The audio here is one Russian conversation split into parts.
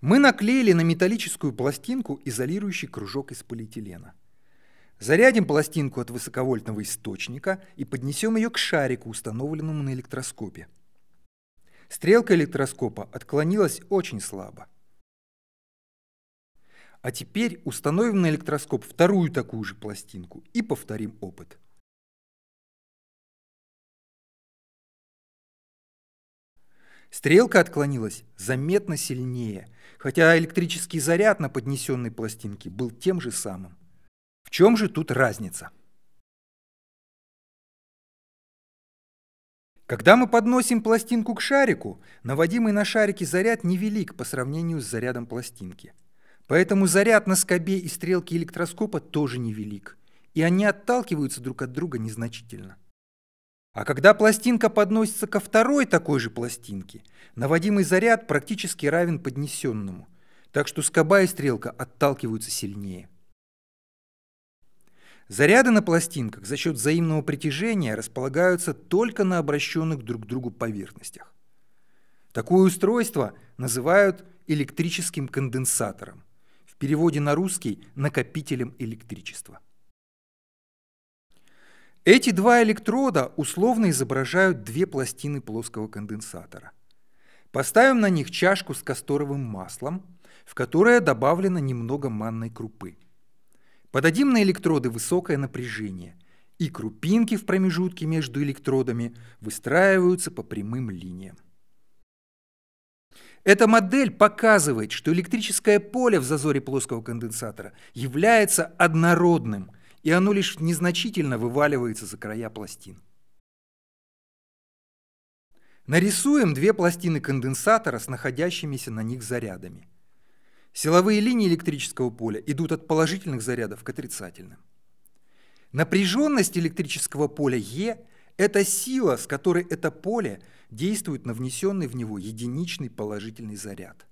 Мы наклеили на металлическую пластинку изолирующий кружок из полиэтилена. Зарядим пластинку от высоковольтного источника и поднесем ее к шарику, установленному на электроскопе. Стрелка электроскопа отклонилась очень слабо. А теперь установим на электроскоп вторую такую же пластинку и повторим опыт. Стрелка отклонилась заметно сильнее – хотя электрический заряд на поднесенной пластинке был тем же самым. В чем же тут разница? Когда мы подносим пластинку к шарику, наводимый на шарике заряд невелик по сравнению с зарядом пластинки. Поэтому заряд на скобе и стрелке электроскопа тоже невелик, и они отталкиваются друг от друга незначительно. А когда пластинка подносится ко второй такой же пластинке, наводимый заряд практически равен поднесенному, так что скоба и стрелка отталкиваются сильнее. Заряды на пластинках за счет взаимного притяжения располагаются только на обращенных друг к другу поверхностях. Такое устройство называют электрическим конденсатором, в переводе на русский – накопителем электричества. Эти два электрода условно изображают две пластины плоского конденсатора. Поставим на них чашку с касторовым маслом, в которое добавлено немного манной крупы. Подадим на электроды высокое напряжение, и крупинки в промежутке между электродами выстраиваются по прямым линиям. Эта модель показывает, что электрическое поле в зазоре плоского конденсатора является однородным – и оно лишь незначительно вываливается за края пластин. Нарисуем две пластины конденсатора с находящимися на них зарядами. Силовые линии электрического поля идут от положительных зарядов к отрицательным. Напряженность электрического поля Е – это сила, с которой это поле действует на внесенный в него единичный положительный заряд.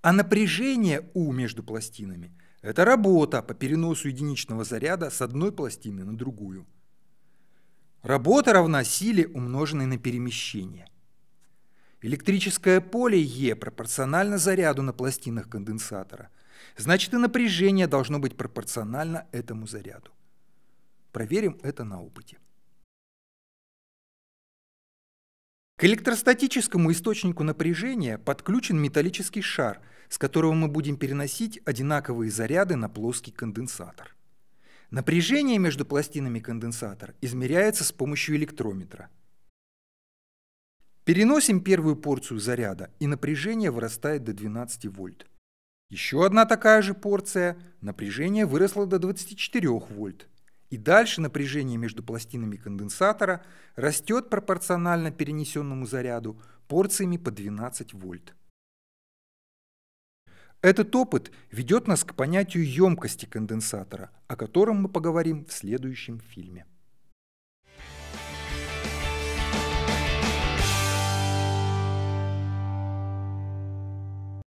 А напряжение У между пластинами – это работа по переносу единичного заряда с одной пластины на другую. Работа равна силе, умноженной на перемещение. Электрическое поле Е пропорционально заряду на пластинах конденсатора. Значит, и напряжение должно быть пропорционально этому заряду. Проверим это на опыте. К электростатическому источнику напряжения подключен металлический шар – с которого мы будем переносить одинаковые заряды на плоский конденсатор. Напряжение между пластинами конденсатора измеряется с помощью электрометра. Переносим первую порцию заряда, и напряжение вырастает до 12 вольт. Еще одна такая же порция, напряжение выросло до 24 вольт. И дальше напряжение между пластинами конденсатора растет пропорционально перенесенному заряду порциями по 12 вольт. Этот опыт ведет нас к понятию емкости конденсатора, о котором мы поговорим в следующем фильме.